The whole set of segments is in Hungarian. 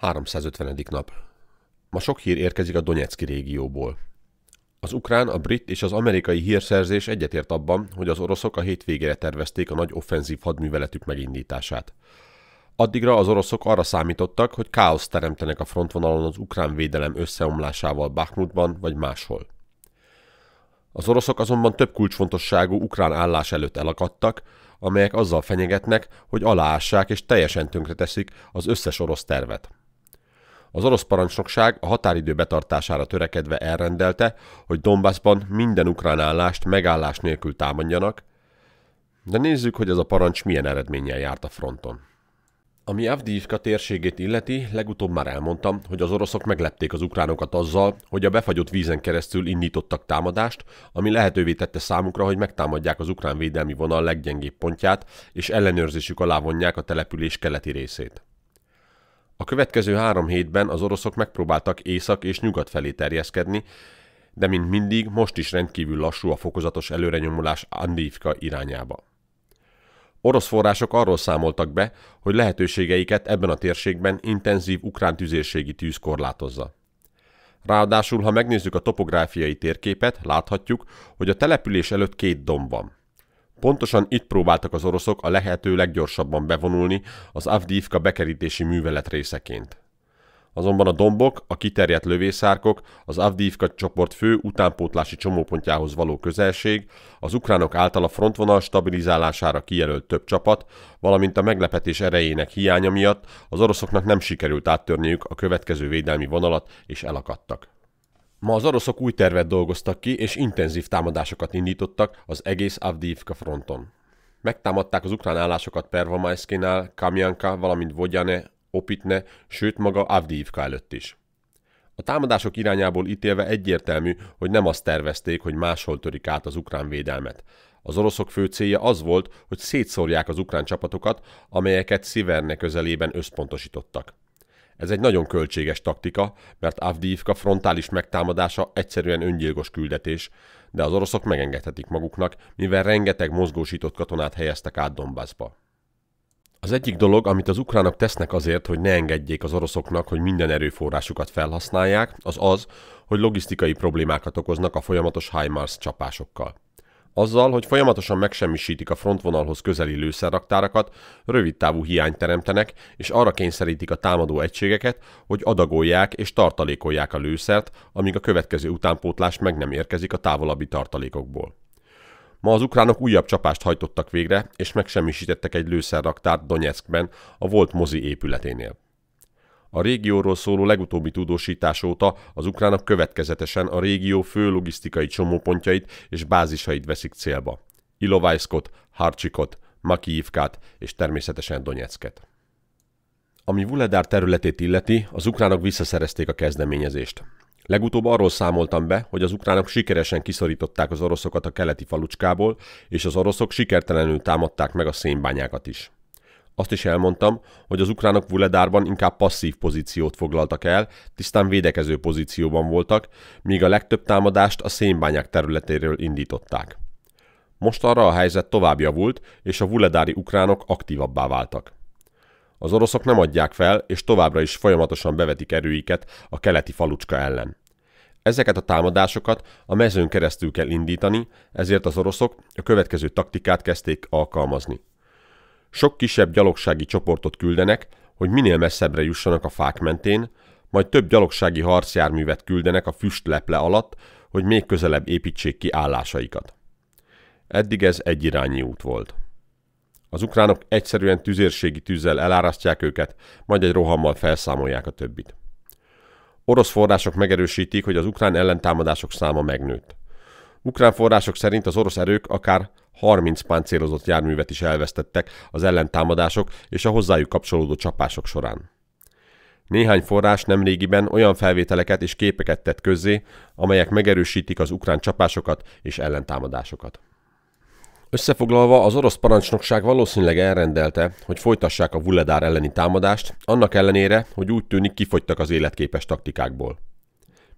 350. nap. Ma sok hír érkezik a Donetszki régióból. Az ukrán, a brit és az amerikai hírszerzés egyetért abban, hogy az oroszok a hétvégére tervezték a nagy offenzív hadműveletük megindítását. Addigra az oroszok arra számítottak, hogy káoszt teremtenek a frontvonalon az ukrán védelem összeomlásával Bakhmutban vagy máshol. Az oroszok azonban több kulcsfontosságú ukrán állás előtt elakadtak, amelyek azzal fenyegetnek, hogy aláássák és teljesen tönkreteszik az összes orosz tervet. Az orosz parancsnokság a határidő betartására törekedve elrendelte, hogy Donbassban minden ukrán állást megállás nélkül támadjanak, de nézzük, hogy ez a parancs milyen eredménnyel járt a fronton. Ami Avdiivka térségét illeti, legutóbb már elmondtam, hogy az oroszok meglepték az ukránokat azzal, hogy a befagyott vízen keresztül indítottak támadást, ami lehetővé tette számukra, hogy megtámadják az ukrán védelmi vonal leggyengébb pontját, és ellenőrzésük alá vonják a település keleti részét. A következő három hétben az oroszok megpróbáltak észak és nyugat felé terjeszkedni, de mint mindig most is rendkívül lassú a fokozatos előrenyomulás Andívka irányába. Orosz források arról számoltak be, hogy lehetőségeiket ebben a térségben intenzív ukrán tüzérségi tűz korlátozza. Ráadásul, ha megnézzük a topográfiai térképet, láthatjuk, hogy a település előtt két domb van. Pontosan itt próbáltak az oroszok a lehető leggyorsabban bevonulni az Avdiivka bekerítési művelet részeként. Azonban a dombok, a kiterjedt lövészárkok, az Avdiivka csoport fő utánpótlási csomópontjához való közelség, az ukránok által a frontvonal stabilizálására kijelölt több csapat, valamint a meglepetés erejének hiánya miatt az oroszoknak nem sikerült áttörniük a következő védelmi vonalat és elakadtak. Ma az oroszok új tervet dolgoztak ki, és intenzív támadásokat indítottak az egész Avdiivka fronton. Megtámadták az ukrán állásokat Pervamajszkinál, Kamjanka, valamint Vodjane, Opitne, sőt maga Avdiivka előtt is. A támadások irányából ítélve egyértelmű, hogy nem azt tervezték, hogy máshol törik át az ukrán védelmet. Az oroszok fő célja az volt, hogy szétszórják az ukrán csapatokat, amelyeket Sziverne közelében összpontosítottak. Ez egy nagyon költséges taktika, mert Avdiivka frontális megtámadása egyszerűen öngyilkos küldetés, de az oroszok megengedhetik maguknak, mivel rengeteg mozgósított katonát helyeztek át Donbassba. Az egyik dolog, amit az ukránok tesznek azért, hogy ne engedjék az oroszoknak, hogy minden erőforrásukat felhasználják, az az, hogy logisztikai problémákat okoznak a folyamatos HIMARS csapásokkal. Azzal, hogy folyamatosan megsemmisítik a frontvonalhoz közeli lőszerraktárakat, rövidtávú hiányt teremtenek, és arra kényszerítik a támadó egységeket, hogy adagolják és tartalékolják a lőszert, amíg a következő utánpótlás meg nem érkezik a távolabbi tartalékokból. Ma az ukránok újabb csapást hajtottak végre, és megsemmisítettek egy lőszerraktárt Donetskben, a volt mozi épületénél. A régióról szóló legutóbbi tudósítás óta az ukránok következetesen a régió fő logisztikai csomópontjait és bázisait veszik célba. Ilovajskot, Harcsikot, Makiivkát és természetesen Donetsket. Ami Vuledár területét illeti, az ukránok visszaszerezték a kezdeményezést. Legutóbb arról számoltam be, hogy az ukránok sikeresen kiszorították az oroszokat a keleti falucskából, és az oroszok sikertelenül támadták meg a szénbányákat is. Azt is elmondtam, hogy az ukránok Vuledárban inkább passzív pozíciót foglaltak el, tisztán védekező pozícióban voltak, míg a legtöbb támadást a szénbányák területéről indították. Most arra a helyzet tovább javult, és a vuledári ukránok aktívabbá váltak. Az oroszok nem adják fel, és továbbra is folyamatosan bevetik erőiket a keleti falucska ellen. Ezeket a támadásokat a mezőn keresztül kell indítani, ezért az oroszok a következő taktikát kezdték alkalmazni. Sok kisebb gyalogsági csoportot küldenek, hogy minél messzebbre jussanak a fák mentén, majd több gyalogsági harcjárművet küldenek a füstleple alatt, hogy még közelebb építsék ki állásaikat. Eddig ez egyirányi út volt. Az ukránok egyszerűen tüzérségi tűzzel elárasztják őket, majd egy rohammal felszámolják a többit. Orosz források megerősítik, hogy az ukrán ellentámadások száma megnőtt. Ukrán források szerint az orosz erők akár 30 páncélozott járművet is elvesztettek az ellentámadások és a hozzájuk kapcsolódó csapások során. Néhány forrás nemrégiben olyan felvételeket és képeket tett közzé, amelyek megerősítik az ukrán csapásokat és ellentámadásokat. Összefoglalva, az orosz parancsnokság valószínűleg elrendelte, hogy folytassák a Vuledár elleni támadást, annak ellenére, hogy úgy tűnik kifogytak az életképes taktikákból.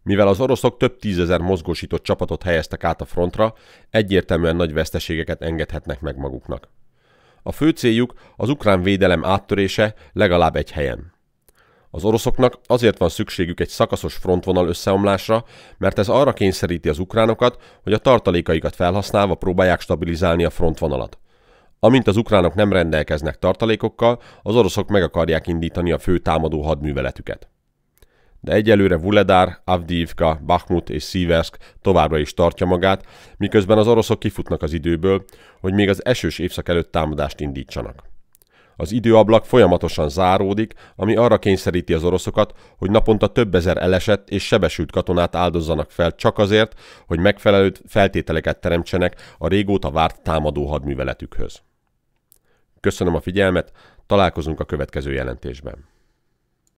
Mivel az oroszok több tízezer mozgósított csapatot helyeztek át a frontra, egyértelműen nagy veszteségeket engedhetnek meg maguknak. A fő céljuk az ukrán védelem áttörése legalább egy helyen. Az oroszoknak azért van szükségük egy szakaszos frontvonal összeomlásra, mert ez arra kényszeríti az ukránokat, hogy a tartalékaikat felhasználva próbálják stabilizálni a frontvonalat. Amint az ukránok nem rendelkeznek tartalékokkal, az oroszok meg akarják indítani a fő támadó hadműveletüket de egyelőre Vuledár, Avdiivka, Bakhmut és Sziversk továbbra is tartja magát, miközben az oroszok kifutnak az időből, hogy még az esős évszak előtt támadást indítsanak. Az időablak folyamatosan záródik, ami arra kényszeríti az oroszokat, hogy naponta több ezer elesett és sebesült katonát áldozzanak fel csak azért, hogy megfelelő feltételeket teremtsenek a régóta várt támadó hadműveletükhöz. Köszönöm a figyelmet, találkozunk a következő jelentésben.